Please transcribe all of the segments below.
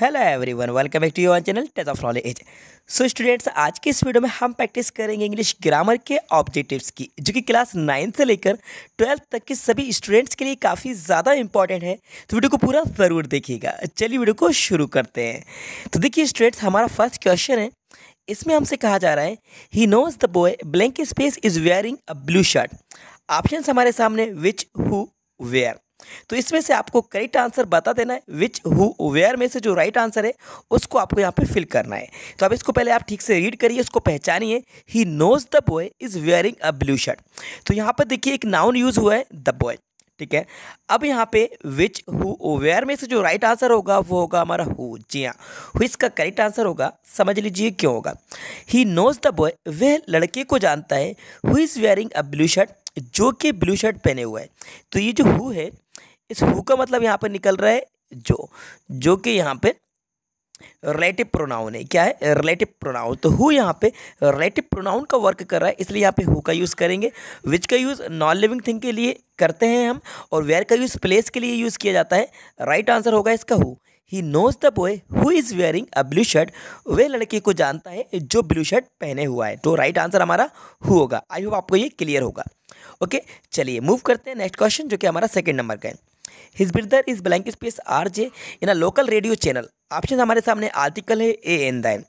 hello everyone welcome back to your channel Tej of knowledge so students आज के इस video में हम प्रैक्टिस करेंगे इंग्लिश ग्रामर के ऑब्जेक्टिव्स की जो कि क्लास नाइन्थ से लेकर ट्वेल्थ तक के सभी स्टूडेंट्स के लिए काफ़ी ज़्यादा इंपॉर्टेंट है तो वीडियो को पूरा ज़रूर देखिएगा चलिए वीडियो को शुरू करते हैं तो देखिए स्टूडेंट्स हमारा फर्स्ट क्वेश्चन है इसमें हमसे कहा जा रहा है he knows the boy blank space is wearing a blue shirt option हमारे सामने विच हु वेयर तो इसमें से आपको करेक्ट आंसर बता देना है विच हु वेयर में से जो राइट right आंसर है उसको आपको यहाँ पे फिल करना है तो अब इसको पहले आप ठीक से रीड करिए उसको पहचानिए he knows the boy is wearing a blue shirt तो यहाँ पर देखिए एक नाउन यूज़ हुआ है द बॉय ठीक है अब यहाँ पे विच हु वेयर में से जो राइट आंसर होगा वो होगा हमारा हु जी हाँ हु इसका करेक्ट आंसर होगा समझ लीजिए क्यों होगा ही नोज द बॉय वह लड़के को जानता है who is wearing a blue shirt जो कि ब्लू शर्ट पहने हुआ है तो ये जो हु है इस हु का मतलब यहाँ पर निकल रहा है जो जो कि यहाँ पे रिलेटिव प्रोनाउन है क्या है रिलेटिव प्रोनाउन तो हु यहाँ पे रिलेटिव प्रोनाउन का वर्क कर रहा है इसलिए यहाँ पे हु का यूज़ करेंगे विच का यूज़ नॉन लिविंग थिंग के लिए करते हैं हम और वेयर का यूज़ प्लेस के लिए यूज़ किया जाता है राइट right आंसर होगा इसका who he knows the boy who is wearing a blue shirt वे लड़के को जानता है जो ब्लू शर्ट पहने हुआ है तो राइट right आंसर हमारा हु होगा आई होप आपको ये क्लियर होगा ओके चलिए मूव करते हैं नेक्स्ट क्वेश्चन जो कि हमारा सेकेंड नंबर का है his brother is blank space R J in a local radio channel option हमारे सामने आर्टिकल है ए एन दाइन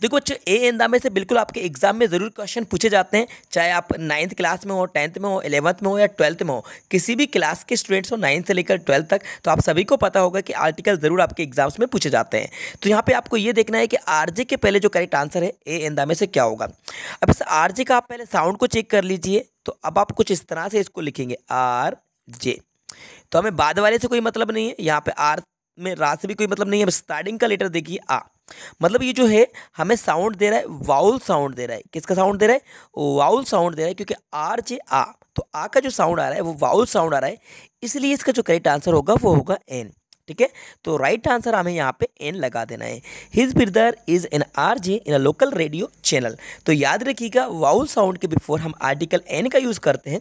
देखो बच्चों ए एन में से बिल्कुल आपके एग्जाम में ज़रूर क्वेश्चन पूछे जाते हैं चाहे आप नाइन्थ क्लास में हो टेंथ में हो एलेवंथ में हो या ट्वेल्थ में हो किसी भी क्लास के स्टूडेंट्स हो नाइन्थ से लेकर ट्वेल्थ तक तो आप सभी को पता होगा कि आर्टिकल ज़रूर आपके एग्जाम्स में पूछे जाते हैं तो यहाँ पे आपको ये देखना है कि आरजे के पहले जो करेक्ट आंसर है ए एन दामे से क्या होगा अब इस आरजे का आप पहले साउंड को चेक कर लीजिए तो अब आप कुछ इस तरह से इसको लिखेंगे आर जे तो हमें बाद वाले से कोई मतलब नहीं है यहाँ पे आर में रा से भी कोई मतलब नहीं है स्टार्टिंग का लेटर देखिए आ मतलब ये जो है हमें साउंड दे रहा है वाउल साउंड दे रहा है किसका साउंड दे रहा है वाउल साउंड दे रहा है क्योंकि आर जे आ तो आ का जो साउंड आ रहा है वो वाउल साउंड आ रहा है इसलिए इसका जो करेक्ट आंसर होगा वो होगा एन ठीक है तो राइट आंसर हमें यहाँ पे एन लगा देना है his brother is an R J in a local radio channel तो याद रखिएगा वाउल साउंड के बिफोर हम आर्टिकल एन का यूज़ करते हैं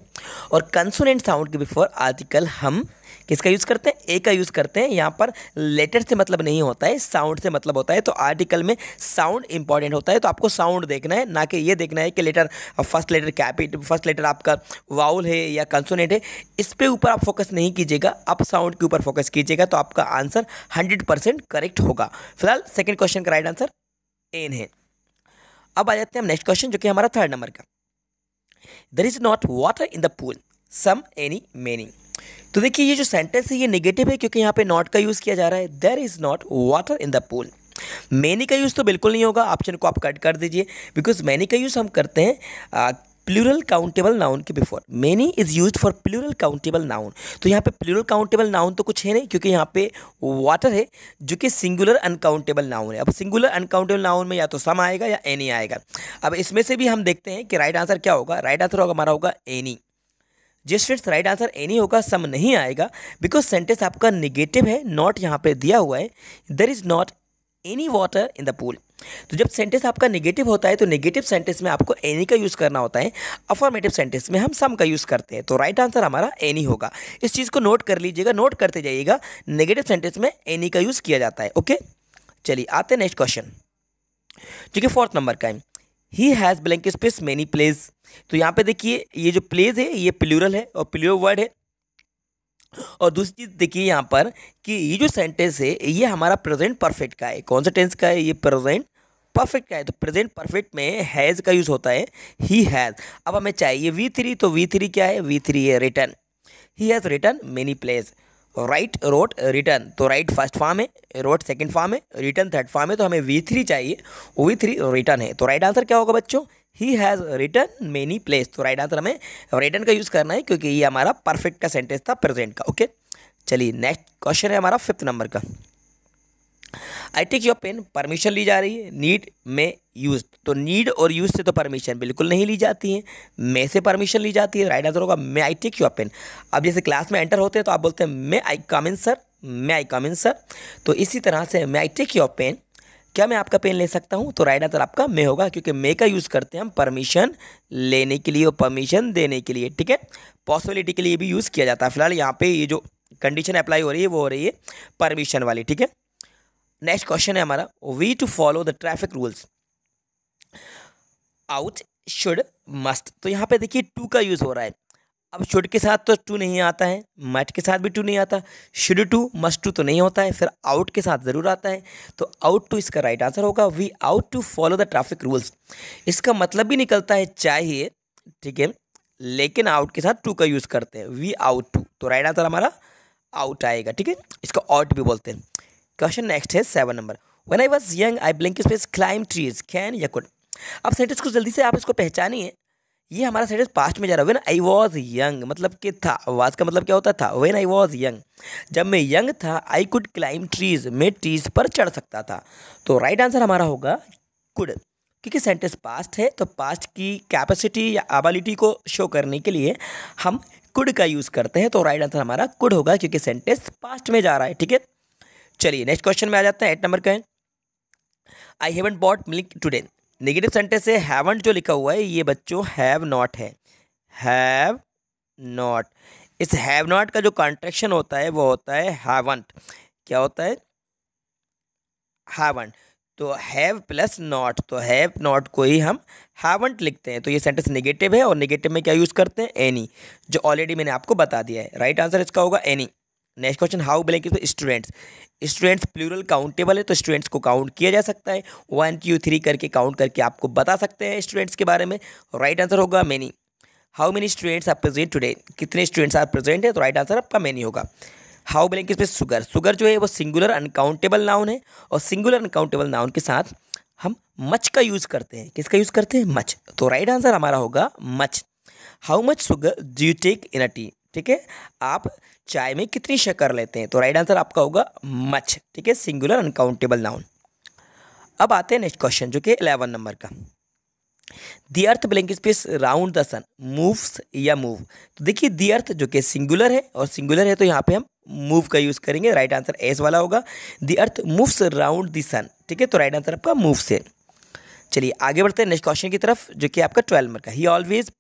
और कंसोनेंट साउंड के बिफोर आर्टिकल हम किसका यूज़ करते हैं ए का यूज़ करते हैं यहाँ पर लेटर से मतलब नहीं होता है साउंड से मतलब होता है तो आर्टिकल में साउंड इंपॉर्टेंट होता है तो आपको साउंड देखना है ना कि ये देखना है कि लेटर फर्स्ट लेटर कैपिट फर्स्ट लेटर आपका वाउल है या कंसोनेट है इस पर ऊपर आप फोकस नहीं कीजिएगा आप साउंड के ऊपर फोकस कीजिएगा तो आपका आंसर हंड्रेड करेक्ट होगा फिलहाल सेकेंड क्वेश्चन का राइट आंसर एन है अब आ जाते हैं हम नेक्स्ट क्वेश्चन जो कि हमारा थर्ड नंबर का there is not water in the pool some any meaning तो देखिए ये जो सेंटेंस है ये नेगेटिव है क्योंकि यहाँ पे नॉट का यूज़ किया जा रहा है there is not water in the pool many का यूज़ तो बिल्कुल नहीं होगा ऑप्शन को आप कट कर दीजिए बिकॉज मैनी का यूज़ हम करते हैं प्लूरल काउंटेबल नाउन के before many is use for plural countable noun तो यहाँ पे प्लूरल काउंटेबल नाउन तो कुछ है नहीं क्योंकि यहाँ पे वाटर है जो कि सिंगुलर अनकाउंटेबल नाउन है अब सिंगुलर अनकाउंटेबल नाउन में या तो सम आएगा या एनी आएगा अब इसमें से भी हम देखते हैं कि राइट right आंसर क्या होगा राइट right आंसर होगा हमारा होगा एनी जिस फिर राइट आंसर एनी होगा सम नहीं आएगा बिकॉज सेंटेंस आपका निगेटिव है नॉट यहाँ पे दिया हुआ है there is not any water in the pool तो जब सेंटेंस आपका नेगेटिव होता है तो नेगेटिव सेंटेंस में आपको एनी का यूज़ करना होता है अफॉर्मेटिव सेंटेंस में हम सम का यूज़ करते हैं तो राइट आंसर हमारा एनी होगा इस चीज़ को नोट कर लीजिएगा नोट करते जाइएगा नेगेटिव सेंटेंस में एनी का यूज़ किया जाता है ओके चलिए आते हैं नेक्स्ट क्वेश्चन ठीक है फोर्थ नंबर का है he has blank space many places तो यहाँ पे देखिए ये जो प्लेज है ये प्लूरल है और प्लूरल वर्ड है और दूसरी चीज़ देखिए यहाँ पर कि ये जो सेंटेंस है ये हमारा प्रेजेंट परफेक्ट का है कौन सा टेंस का है ये प्रेजेंट परफेक्ट का है तो प्रेजेंट परफेक्ट में हैज़ का यूज़ होता है ही हैज़ अब हमें चाहिए वी थ्री तो वी थ्री क्या है वी थ्री है written he has written many places write wrote written तो राइट फर्स्ट फॉर्म है रोट सेकंड फॉर्म है रिटर्न थर्ड फॉर्म है तो हमें वी थ्री चाहिए वी थ्री रिटर्न है तो राइट आंसर क्या होगा बच्चों he has written many places तो राइट आंसर हमें रिटर्न का यूज़ करना है क्योंकि ये हमारा परफेक्ट का सेंटेंस था प्रेजेंट का ओके चलिए नेक्स्ट क्वेश्चन है हमारा फिफ्थ नंबर का I take your pen permission ली जा रही है नीड में यूज तो नीड और यूज से तो परमिशन बिल्कुल नहीं ली जाती है मे से परमिशन ली जाती है राइट आंसर होगा may I take your pen अब जैसे क्लास में एंटर होते हैं तो आप बोलते हैं मे आई कम इन सर मे आई कम इन सर तो इसी तरह से may I take your pen क्या मैं आपका पेन ले सकता हूँ तो राइट आंसर आपका मे होगा क्योंकि मे का यूज़ करते हैं हम परमिशन लेने के लिए और परमिशन देने के लिए ठीक है पॉसिबिलिटी के लिए भी यूज़ किया जाता है फिलहाल यहाँ पे ये जो कंडीशन अप्लाई हो रही है वो हो रही है परमिशन वाली ठीक है नेक्स्ट क्वेश्चन है हमारा we to follow the traffic rules ought should must तो यहाँ पे देखिए टू का यूज़ हो रहा है अब शुड के साथ तो टू नहीं आता है मट के साथ भी टू नहीं आता शुड टू मस्ट टू तो नहीं होता है फिर आउट के साथ ज़रूर आता है तो आउट टू इसका राइट आंसर होगा we ought to follow the traffic rules इसका मतलब भी निकलता है चाहिए ठीक है लेकिन आउट के साथ टू का यूज़ करते हैं वी आउट टू तो राइट आंसर हमारा आउट आएगा ठीक है इसका आउट भी बोलते हैं क्वेश्चन नेक्स्ट है seven number when I was young I blank space climb trees can could अब सेंटेंस को जल्दी से आप इसको पहचानिए ये हमारा सेंटेंस पास्ट में जा रहा है वेन आई वॉज यंग मतलब कि था वाज का मतलब क्या होता था वेन आई वॉज यंग जब मैं यंग था आई कुड क्लाइम ट्रीज मैं ट्रीज पर चढ़ सकता था तो राइट right आंसर हमारा होगा कुड क्योंकि सेंटेंस पास्ट है तो पास्ट की कैपेसिटी या एबिलिटी को शो करने के लिए हम कुड का यूज़ करते हैं तो राइट right आंसर हमारा कुड होगा क्योंकि सेंटेंस पास्ट में जा रहा है ठीक है चलिए नेक्स्ट क्वेश्चन में आ जाता है एट नंबर का है I haven't bought milk today negative sentence है हैवंट जो लिखा हुआ है ये बच्चों हैव नॉट है हैव नॉट इस हैव नॉट का जो कॉन्ट्रेक्शन होता है वो होता है हैवंट क्या होता है हैवंट तो हैव प्लस नॉट तो हैव नॉट को ही हम हैवंट लिखते हैं तो ये सेंटेंस नेगेटिव है और नेगेटिव में क्या यूज़ करते हैं एनी जो ऑलरेडी मैंने आपको बता दिया है राइट right आंसर इसका होगा any next question how blank is students students plural countable है तो स्टूडेंट्स को काउंट किया जा सकता है वन टू थ्री करके काउंट करके आपको बता सकते हैं स्टूडेंट्स के बारे में राइट आंसर होगा many how many students are present today कितने स्टूडेंट्स आर प्रेजेंट है तो राइट आंसर आपका मैनी होगा how blank is sugar sugar जो है वो सिंगुलर अनकाउंटेबल नाउन है और सिंगुलर अनकाउंटेबल नाउन के साथ हम मच का यूज़ करते हैं किसका यूज़ करते हैं मच तो राइट आंसर हमारा होगा much how much sugar do you take in a tea ठीक है आप चाय में कितनी शक्कर लेते हैं तो राइट आंसर आपका होगा मच ठीक है सिंगुलर अनकाउंटेबल नाउन अब आते हैं नेक्स्ट क्वेश्चन जो कि इलेवन नंबर का the earth blank space round the sun moves या मूव तो देखिए दी अर्थ जो कि सिंगुलर है और सिंगुलर है तो यहाँ पे हम मूव का यूज़ करेंगे राइट आंसर एस वाला होगा the earth moves round the sun ठीक है तो राइट आंसर आपका मूव से चलिए आगे बढ़ते हैं नेक्स्ट क्वेश्चन की तरफ जो कि आपका ट्वेल्व नंबर का he always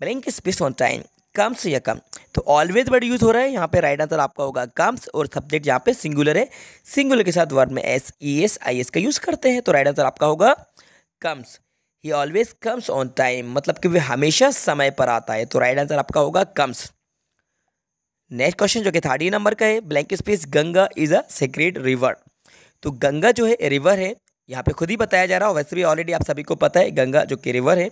blank space on time come से या कम तो ऑलवेज वर्ड यूज़ हो रहा है यहाँ पे राइट आंसर आपका होगा कम्स और सब्जेक्ट यहाँ पे सिंगुलर है सिंगुलर के साथ वर्ड में S E S I S का यूज़ करते हैं तो राइट आंसर आपका होगा comes he always comes on time मतलब कि वे हमेशा समय पर आता है तो राइट आंसर आपका होगा कम्स नेक्स्ट क्वेश्चन जो कि थर्टी नंबर का है blank space Ganga is a sacred river तो गंगा जो है रिवर है यहाँ पे खुद ही बताया जा रहा है वैसे भी ऑलरेडी आप सभी को पता है गंगा जो कि रिवर है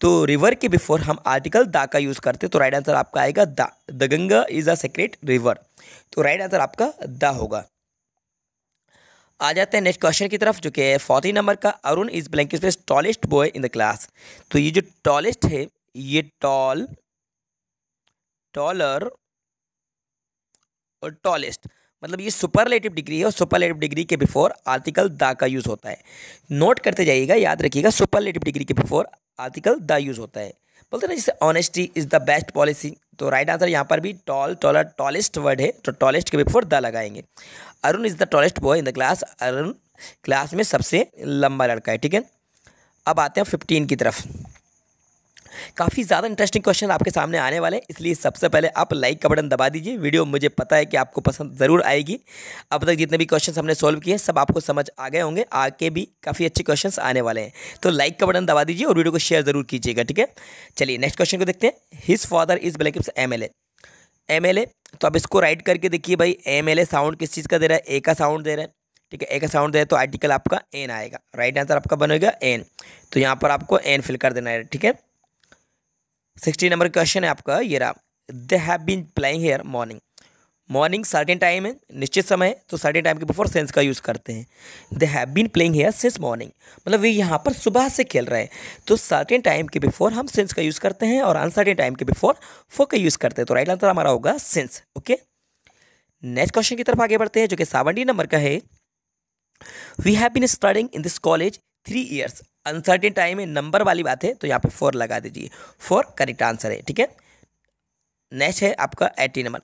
तो रिवर के बिफोर हम आर्टिकल दा का यूज़ करते हैं तो राइट आंसर आपका आएगा the the Ganga is a sacred river तो राइट आंसर आपका दा होगा आ जाते हैं नेक्स्ट क्वेश्चन की तरफ जो कि है फोर्टी नंबर का Arun is blank tallest boy in the class तो ये जो टॉलेस्ट है ये टॉल टॉलर और टॉलेस्ट मतलब ये सुपरलेटिव डिग्री है और सुपरलेटिव डिग्री के बिफोर आर्टिकल दा का यूज़ होता है नोट करते जाइएगा याद रखिएगा सुपरलेटिव डिग्री के बिफोर आर्टिकल दा यूज़ होता है बोलते ना जैसे honesty is the best policy तो राइट आंसर यहाँ पर भी टॉल टॉलर टॉलेस्ट वर्ड है तो टॉलेस्ट के बिफोर द लगाएंगे Arun is the tallest boy in the class Arun class में सबसे लंबा लड़का है ठीक है अब आते हैं फिफ्टीन की तरफ काफ़ी ज़्यादा इंटरेस्टिंग क्वेश्चन आपके सामने आने वाले हैं इसलिए सबसे पहले आप लाइक का बटन दबा दीजिए वीडियो मुझे पता है कि आपको पसंद ज़रूर आएगी अब तक जितने भी क्वेश्चन हमने सॉल्व किए सब आपको समझ आ गए होंगे आगे भी काफ़ी अच्छे क्वेश्चन आने वाले हैं तो लाइक का बटन दबा दीजिए और वीडियो को शेयर ज़रूर कीजिएगा ठीक है चलिए नेक्स्ट क्वेश्चन को देखते हैं his father is blank M L A तो अब इसको राइट करके देखिए भाई एम साउंड किस चीज़ का दे रहा है ए का साउंड दे रहा है ठीक है ए का साउंड दे तो आर्टिकल आपका एन आएगा राइट आंसर आपका बनेगा एन तो यहाँ पर आपको एन फिल कर देना है ठीक है सिक्सटी नंबर क्वेश्चन है आपका ये रहा they have been playing here morning morning certain time है निश्चित समय है तो सर्टेन टाइम के बिफोर सेंस का यूज़ करते हैं they have been playing here since morning मतलब वे यहाँ पर सुबह से खेल रहे हैं तो सर्टेन टाइम के बिफोर हम सेंस का यूज़ करते हैं और अनसर्टेन टाइम के बिफोर फो का यूज़ करते हैं तो राइट आंसर हमारा होगा सेंस ओके नेक्स्ट क्वेश्चन की तरफ आगे बढ़ते हैं जो कि सेवनटी नंबर का है we have been studying in this college three years uncertain time में नंबर वाली बात है तो यहाँ पे फोर लगा दीजिए फोर करेक्ट आंसर है ठीक है नेक्स्ट है आपका eighty number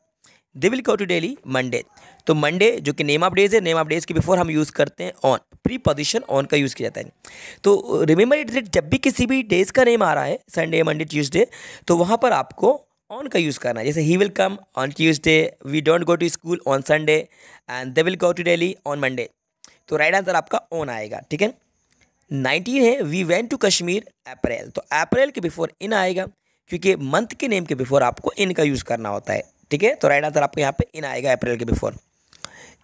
they will go to Delhi Monday तो मंडे जो कि नेम ऑफ डेज है नेम ऑफ डेज के बिफोर हम यूज़ करते हैं ऑन प्री पोजिशन ऑन का यूज़ किया जाता है तो रिमेंबर इट डेट जब भी किसी भी डेज का नेम आ रहा है संडे मंडे ट्यूजडे तो वहाँ पर आपको ऑन का यूज़ करना है जैसे he will come on Tuesday we don't go to school on Sunday and they will go to Delhi on Monday तो राइट आंसर आपका ऑन आएगा ठीक है नाइनटीन है we went to Kashmir April तो अप्रैल के बिफोर इन आएगा क्योंकि मंथ के नेम के बिफोर आपको इन का यूज़ करना होता है ठीक है तो राइट आंसर आपको यहाँ पे इन आएगा अप्रैल के बिफोर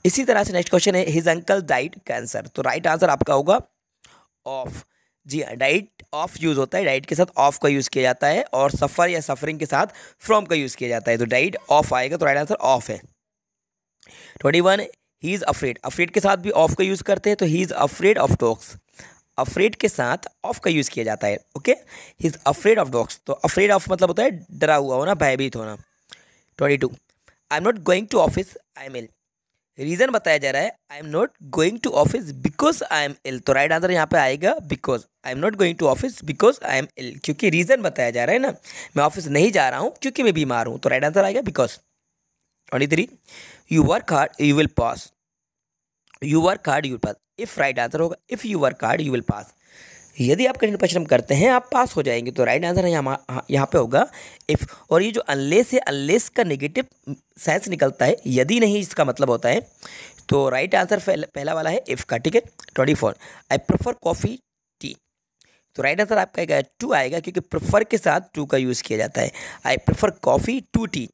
इसी तरह से नेक्स्ट क्वेश्चन है हिज अंकल डाइट कैंसर तो राइट आंसर आपका होगा ऑफ जी हाँ डाइट ऑफ यूज़ होता है डाइट के साथ ऑफ का यूज़ किया जाता है और सफ़र या सफरिंग के साथ फ्रॉम का यूज़ किया जाता है तो डाइट ऑफ आएगा तो राइट आंसर ऑफ है twenty one he is afraid afraid के साथ भी ऑफ का यूज़ करते हैं तो he is afraid of dogs afraid के साथ ऑफ का यूज़ किया जाता है okay he is afraid of dogs तो अफ्रेड ऑफ मतलब होता है डरा हुआ होना भयभीत होना twenty two I am not going to office I am ill reason बताया जा रहा है आई am not going to office because I am ill तो राइट आंसर यहाँ पे आएगा because I am not going to office because I am ill क्योंकि reason बताया जा रहा है ना मैं ऑफिस नहीं जा रहा हूँ क्योंकि मैं बीमार हूँ तो राइट आंसर आएगा because twenty three you work hard you will pass you work hard you pass if right answer होगा if you work hard you will pass यदि आप कठिन परिश्रम करते हैं आप पास हो जाएंगे तो राइट आंसर यहाँ हाँ, यहाँ पे होगा इफ़ और ये जो अनलेस है अनलेस का नेगेटिव सेंस निकलता है यदि नहीं इसका मतलब होता है तो राइट आंसर पहला वाला है इफ़ का ठीक है twenty four I prefer coffee tea तो राइट आंसर आपका टू आएगा क्योंकि प्रेफर के साथ टू का यूज़ किया जाता है I prefer coffee to tea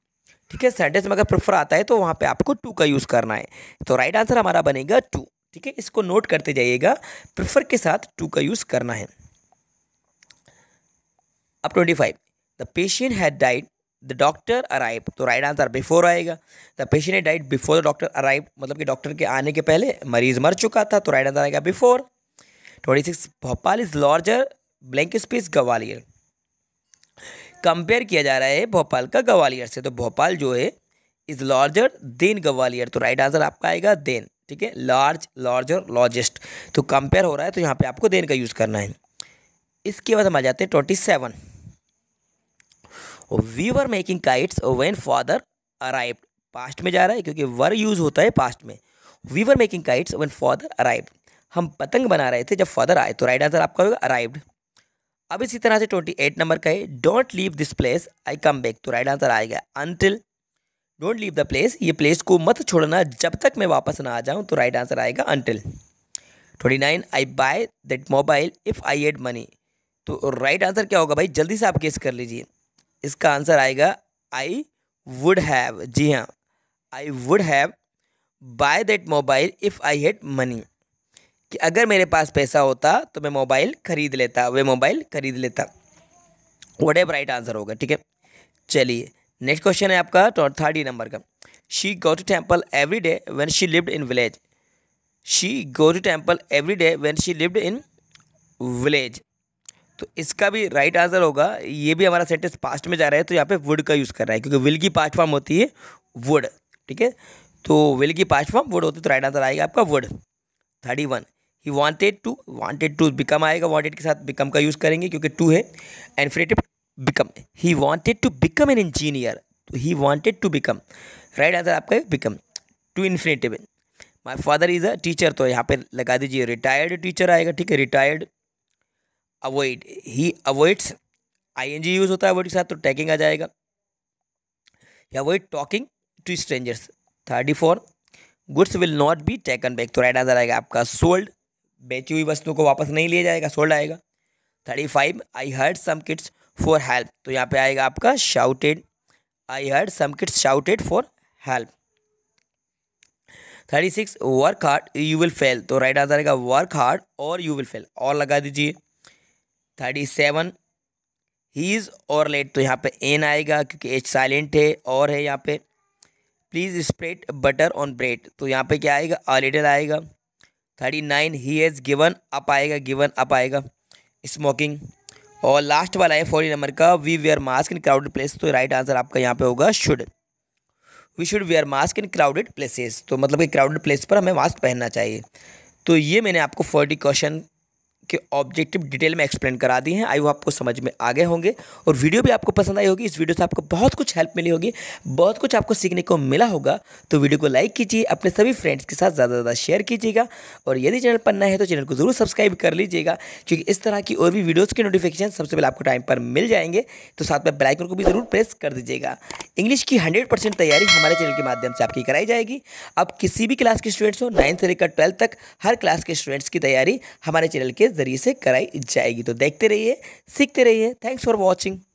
ठीक है सेंटेंस में अगर प्रेफर आता है तो वहाँ पे आपको टू का यूज़ करना है तो राइट आंसर हमारा बनेगा टू ठीक है इसको नोट करते जाइएगा प्रेफर के साथ टू का यूज़ करना है अब twenty five the patient had died the doctor arrive तो राइट आंसर बिफोर आएगा द पेशेंट है died before the doctor arrive मतलब कि डॉक्टर के आने के पहले मरीज मर चुका था तो राइट आंसर आएगा before twenty six Bhopal is larger blank space Gwalior compare किया जा रहा है भोपाल का ग्वालियर से तो भोपाल जो है इज़ लार्जर देन ग्वालियर तो राइट आंसर आपका आएगा देन ठीक है लार्ज लार्जर लार्जेस्ट तो कंपेयर हो रहा है तो यहाँ पे आपको देन का यूज़ करना है इसके बाद हम आ जाते हैं twenty seven we were making kites when father arrive past में जा रहा है क्योंकि वर यूज़ होता है पास्ट में we were making kites when father arrive हम पतंग बना रहे थे जब फादर आए तो राइट आंसर आपका होगा अराइव्ड अब इसी तरह से ट्वेंटी एट नंबर का है don't leave this place I come back तो राइट आंसर आएगा until don't leave the place ये प्लेस को मत छोड़ना जब तक मैं वापस ना आ जाऊँ तो राइट आंसर आएगा until twenty nine I buy that mobile if I had money तो राइट आंसर क्या होगा भाई जल्दी से आप केस कर लीजिए इसका आंसर आएगा आई वुड हैव जी हाँ I would have buy that mobile if I had money कि अगर मेरे पास पैसा होता तो मैं मोबाइल ख़रीद लेता वे मोबाइल ख़रीद लेता वट एव राइट आंसर होगा ठीक है चलिए नेक्स्ट क्वेश्चन है आपका थर्ड तो ही नंबर का she go to temple every day when she lived in village she go to temple every day when she lived in village तो इसका भी राइट आंसर होगा ये भी हमारा सेंटेंस पास्ट में जा रहा है तो यहाँ पे वुड का यूज़ कर रहा है क्योंकि विल की पास्ट फॉर्म होती है वुड ठीक है तो विल की पास्ट फॉर्म वुड होती है तो राइट आंसर आएगा आपका would thirty one he wanted to wanted to become आएगा वांटेड के साथ बिकम का यूज़ करेंगे क्योंकि टू है infinitive become he wanted to become an engineer तो he wanted to become right answer आपका है become to infinitive my father is a teacher तो यहाँ पे लगा दीजिए रिटायर्ड टीचर आएगा ठीक है retired avoid he avoids I N G use होता है अवॉइड के साथ तो टैकिंग आ जाएगा avoid talking to strangers thirty four goods will not be taken back तो राइट आंसर आएगा आपका सोल्ड बेची हुई वस्तुओं को वापस नहीं लिया जाएगा सोल्ड आएगा thirty five I heard some kids for help तो यहाँ पे आएगा आपका shouted I heard some kids shouted for help thirty six work hard you will fail तो राइट आंसर आएगा वर्क हार्ड और यू विल फेल और लगा दीजिए थर्टी सेवन ही इज़ और लेट तो यहाँ पे एन आएगा क्योंकि एच साइलेंट है और है यहाँ पे please spread butter on bread तो यहाँ पे क्या आएगा अ लिटल आएगा thirty nine he has given up आएगा गिवन अप आएगा स्मोकिंग और लास्ट वाला है फोर्टी नंबर का we wear mask in crowded place तो राइट आंसर आपका यहाँ पे होगा should we should wear mask in crowded places तो मतलब कि क्राउडेड प्लेस पर हमें मास्क पहनना चाहिए तो ये मैंने आपको फोर्टी क्वेश्चन के ऑब्जेक्टिव डिटेल में एक्सप्लेन करा दी हैं आई वो आपको समझ में आ गए होंगे और वीडियो भी आपको पसंद आई होगी इस वीडियो से आपको बहुत कुछ हेल्प मिली होगी बहुत कुछ आपको सीखने को मिला होगा तो वीडियो को लाइक कीजिए अपने सभी फ्रेंड्स के साथ ज़्यादा से ज़्यादा शेयर कीजिएगा और यदि चैनल पर नए हैं तो चैनल को ज़रूर सब्सक्राइब कर लीजिएगा क्योंकि इस तरह की और भी वीडियोज़ की नोटिफिकेशन सबसे पहले आपको टाइम पर मिल जाएंगे तो साथ में बेलाइकन को भी ज़रूर प्रेस कर दीजिएगा इंग्लिश की हंड्रेड तैयारी हमारे चैनल के माध्यम से आपकी कराई जाएगी आप किसी भी क्लास के स्टूडेंट्स हो नाइन्थ से लेकर ट्वेल्थ तक हर क्लास के स्टूडेंट्स की तैयारी हमारे चैनल के जरिए से कराई जाएगी तो देखते रहिए सीखते रहिए थैंक्स फॉर वॉचिंग